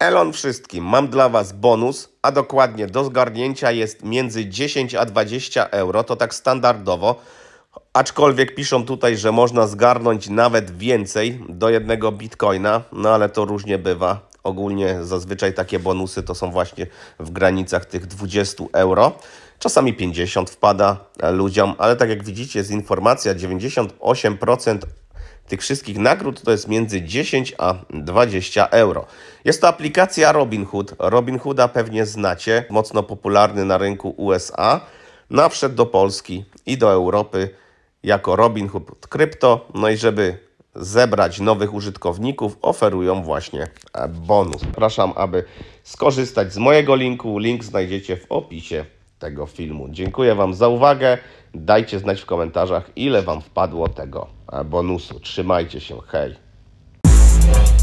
Elon wszystkim, mam dla Was bonus, a dokładnie do zgarnięcia jest między 10 a 20 euro, to tak standardowo, aczkolwiek piszą tutaj, że można zgarnąć nawet więcej do jednego bitcoina, no ale to różnie bywa. Ogólnie zazwyczaj takie bonusy to są właśnie w granicach tych 20 euro. Czasami 50 wpada ludziom, ale tak jak widzicie, jest informacja: 98% tych wszystkich nagród to jest między 10 a 20 euro. Jest to aplikacja Robinhood. Robinhooda pewnie znacie, mocno popularny na rynku USA. Nawszedł do Polski i do Europy jako Robinhood Crypto. No i żeby zebrać nowych użytkowników, oferują właśnie e, bonus. Zapraszam, aby skorzystać z mojego linku. Link znajdziecie w opisie tego filmu. Dziękuję Wam za uwagę. Dajcie znać w komentarzach, ile Wam wpadło tego bonusu. Trzymajcie się, hej!